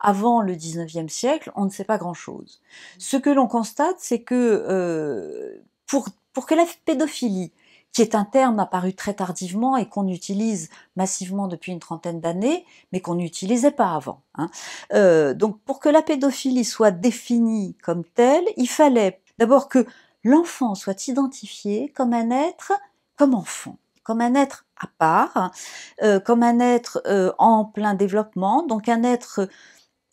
avant le 19e siècle, on ne sait pas grand-chose. Mmh. Ce que l'on constate, c'est que euh, pour, pour que la pédophilie, qui est un terme apparu très tardivement et qu'on utilise massivement depuis une trentaine d'années, mais qu'on n'utilisait pas avant. Hein. Euh, donc pour que la pédophilie soit définie comme telle, il fallait d'abord que l'enfant soit identifié comme un être, comme enfant, comme un être à part, hein, euh, comme un être euh, en plein développement, donc un être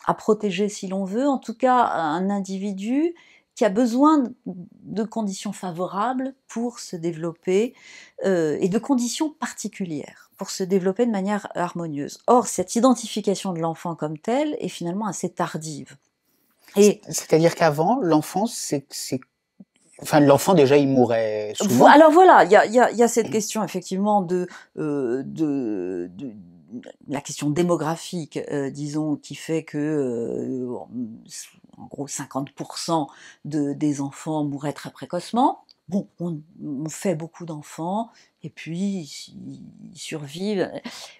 à protéger si l'on veut, en tout cas un individu qui a besoin de conditions favorables pour se développer euh, et de conditions particulières pour se développer de manière harmonieuse. Or, cette identification de l'enfant comme tel est finalement assez tardive. Et c'est-à-dire qu'avant, l'enfant, c'est Enfin, l'enfant déjà, il mourait souvent. Alors voilà, il y a, cette question effectivement de, euh, de, de la question démographique, euh, disons, qui fait que, euh, en gros, 50% des enfants mouraient très précocement. Bon, on, fait beaucoup d'enfants, et puis ils survivent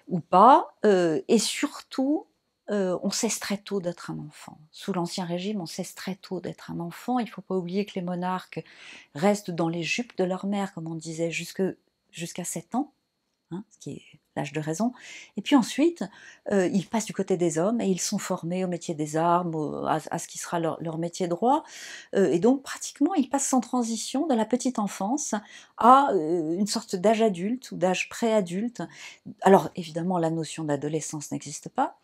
ou pas. Euh, et surtout, on cesse très tôt d'être un enfant. Sous l'Ancien Régime, on cesse très tôt d'être un enfant. Il ne faut pas oublier que les monarques restent dans les jupes de leur mère, comme on disait, jusqu'à 7 ans, hein, ce qui est l'âge de raison. Et puis ensuite, euh, ils passent du côté des hommes et ils sont formés au métier des armes, à, ce qui sera leur, métier droit. Euh, et donc, pratiquement, ils passent sans transition de la petite enfance à euh, une sorte d'âge adulte ou d'âge pré-adulte. Alors, évidemment, la notion d'adolescence n'existe pas.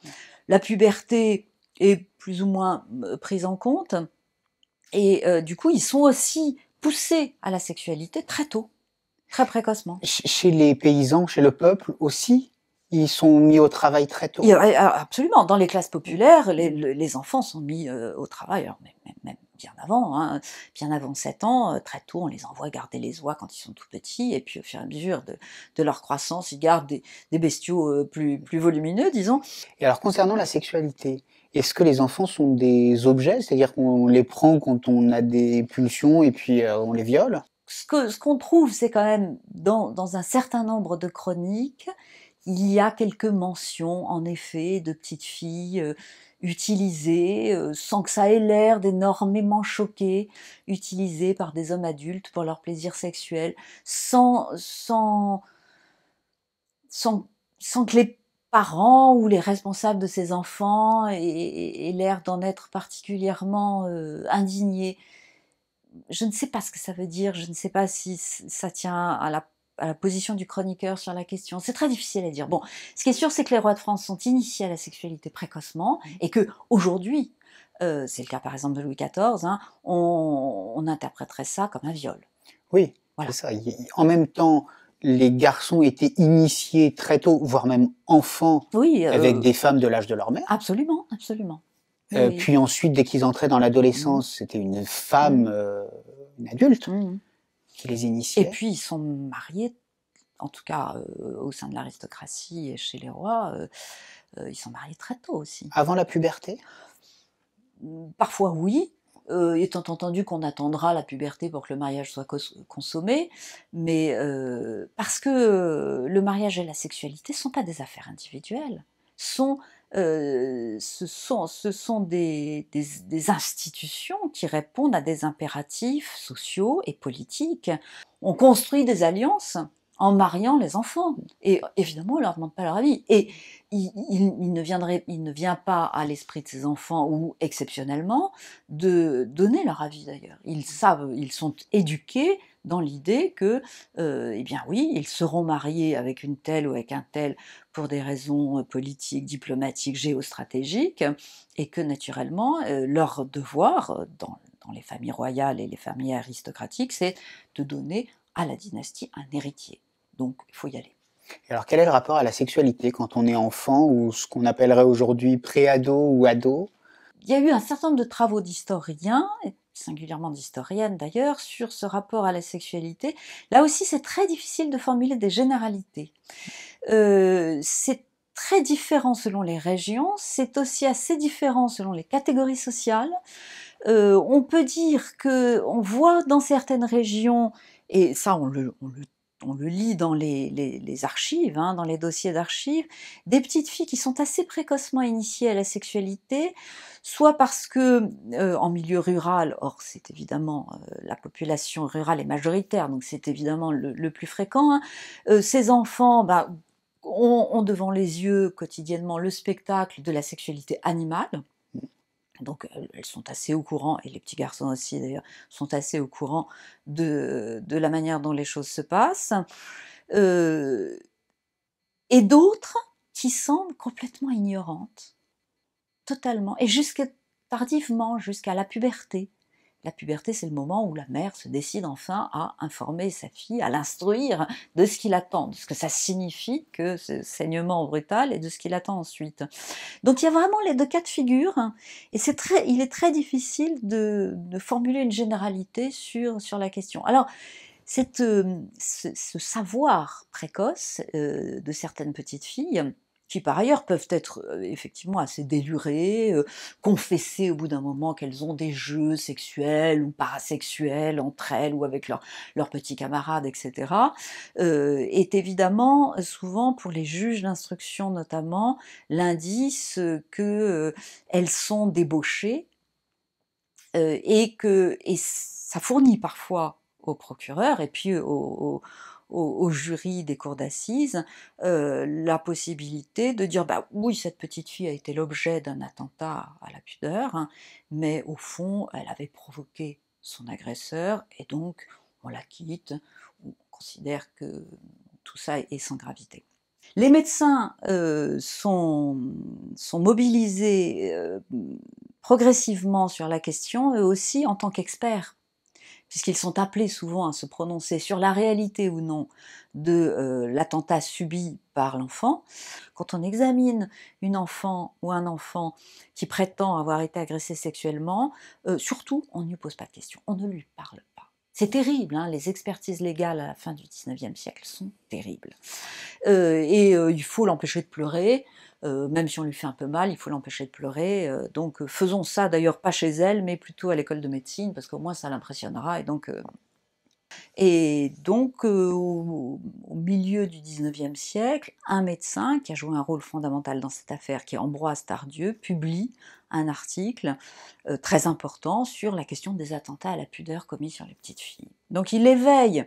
La puberté est plus ou moins prise en compte. Et du coup, ils sont aussi poussés à la sexualité très tôt. Très précocement. Chez les paysans, chez le peuple aussi, ils sont mis au travail très tôt. Euh, euh, absolument. Dans les classes populaires, les, enfants sont mis euh, au travail, même, bien avant, hein, bien avant 7 ans, très tôt, on les envoie garder les oies quand ils sont tout petits, et puis au fur et à mesure de, leur croissance, ils gardent des, bestiaux plus, plus volumineux, disons. Et alors concernant la sexualité, est-ce que les enfants sont des objets, c'est-à-dire qu'on les prend quand on a des pulsions et puis on les viole ce qu'on trouve, c'est quand même dans, un certain nombre de chroniques, il y a quelques mentions, en effet, de petites filles euh, utilisées, euh, sans que ça ait l'air d'énormément choquer, utilisées par des hommes adultes pour leur plaisir sexuel, sans, que les parents ou les responsables de ces enfants aient, l'air d'en être particulièrement euh, indignés je ne sais pas ce que ça veut dire, je ne sais pas si ça tient à la, position du chroniqueur sur la question. C'est très difficile à dire. Bon, ce qui est sûr, c'est que les rois de France sont initiés à la sexualité précocement mmh. et que aujourd'hui, euh, c'est le cas par exemple de Louis XIV, hein, on, interpréterait ça comme un viol. Oui, voilà. c'est ça. En même temps, les garçons étaient initiés très tôt, voire même enfants, avec euh, des femmes de l'âge de leur mère. Absolument, absolument. Euh, puis ensuite, dès qu'ils entraient dans l'adolescence, mm. c'était une femme, mm. euh, une adulte, mm. qui les initiait. Et puis, ils sont mariés, en tout cas euh, au sein de l'aristocratie et chez les rois, ils sont mariés très tôt aussi. Avant la puberté Parfois oui, étant entendu qu'on attendra la puberté pour que le mariage soit consommé, mais parce que le mariage et la sexualité ne sont pas des affaires individuelles, sont euh, ce sont, des, institutions qui répondent à des impératifs sociaux et politiques. On construit des alliances en mariant les enfants. Et évidemment, on ne leur demande pas leur avis. Et il, ne, il ne vient pas à l'esprit de ces enfants, ou exceptionnellement, de donner leur avis d'ailleurs. Ils savent, ils sont éduqués dans l'idée que, euh, eh bien oui, ils seront mariés avec une telle ou avec un tel pour des raisons euh, politiques, diplomatiques, géostratégiques, et que naturellement, euh, leur devoir dans, dans les familles royales et les familles aristocratiques, c'est de donner à la dynastie un héritier. Donc il faut y aller. Alors quel est le rapport à la sexualité quand on est enfant ou ce qu'on appellerait aujourd'hui pré-ado ou ado Il y a eu un certain nombre de travaux d'historiens singulièrement d'historienne d'ailleurs, sur ce rapport à la sexualité. Là aussi, c'est très difficile de formuler des généralités. Euh, c'est très différent selon les régions, c'est aussi assez différent selon les catégories sociales. Euh, on peut dire que on voit dans certaines régions, et ça on le on le lit dans les, archives, hein, dans les dossiers d'archives, des petites filles qui sont assez précocement initiées à la sexualité, soit parce que euh, en milieu rural, or c'est évidemment euh, la population rurale est majoritaire, donc c'est évidemment le, plus fréquent, hein, euh, ces enfants bah, ont devant les yeux quotidiennement le spectacle de la sexualité animale, donc elles sont assez au courant, et les petits garçons aussi d'ailleurs, sont assez au courant de, la manière dont les choses se passent. et d'autres qui semblent complètement ignorantes, totalement, et jusqu'à tardivement, jusqu'à la puberté, la puberté, c'est le moment où la mère se décide enfin à informer sa fille, à l'instruire de ce qu'il attend, de ce que ça signifie que ce saignement brutal et de ce qu'il attend ensuite. Donc il y a vraiment les deux cas de figure hein, et c'est très, il est très difficile de, formuler une généralité sur, sur la question. Alors, cette, euh, ce, savoir précoce euh, de certaines petites filles, qui par ailleurs peuvent être euh, effectivement assez délurées, euh, confesser au bout d'un moment qu'elles ont des jeux sexuels ou parasexuels entre elles ou avec leurs petits camarades, etc., euh, est évidemment euh, souvent pour les juges d'instruction notamment l'indice que elles sont débauchées et que et ça fournit parfois au procureur et puis au au, jury des cours d'assises euh, la possibilité de dire bah oui cette petite fille a été l'objet d'un attentat à la pudeur, hein, mais au fond elle avait provoqué son agresseur et donc on la quitte on considère que tout ça est sans gravité. Les médecins euh, sont, mobilisés euh, progressivement sur la question, eux aussi en tant qu'experts puisqu'ils sont appelés souvent à se prononcer sur la réalité ou non de euh, l'attentat subi par l'enfant. Quand on examine une enfant ou un enfant qui prétend avoir été agressé sexuellement, euh, surtout on ne lui pose pas de questions, on ne lui parle pas. C'est terrible, hein, les expertises légales à la fin du 19e siècle sont terribles. Euh, et il faut l'empêcher de pleurer, euh, même si on lui fait un peu mal, il faut l'empêcher de pleurer. Euh, donc euh, faisons ça d'ailleurs pas chez elle, mais plutôt à l'école de médecine, parce qu'au moins ça l'impressionnera. Et donc, et donc au, au, milieu du 19e siècle, un médecin qui a joué un rôle fondamental dans cette affaire, qui est Ambroise Tardieu, publie un article très important sur la question des attentats à la pudeur commis sur les petites filles. Donc il éveille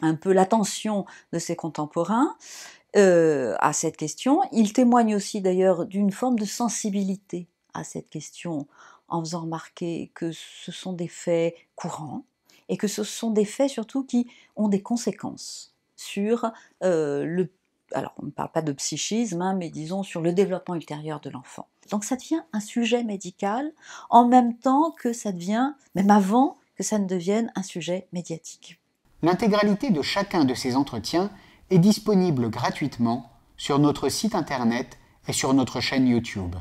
un peu l'attention de ses contemporains euh, à cette question. Il témoigne aussi d'ailleurs d'une forme de sensibilité à cette question en faisant remarquer que ce sont des faits courants et que ce sont des faits surtout qui ont des conséquences sur euh, le... Alors on ne parle pas de psychisme, hein, mais disons sur le développement ultérieur de l'enfant. Donc ça devient un sujet médical en même temps que ça devient, même avant que ça ne devienne un sujet médiatique. L'intégralité de chacun de ces entretiens est disponible gratuitement sur notre site internet et sur notre chaîne YouTube.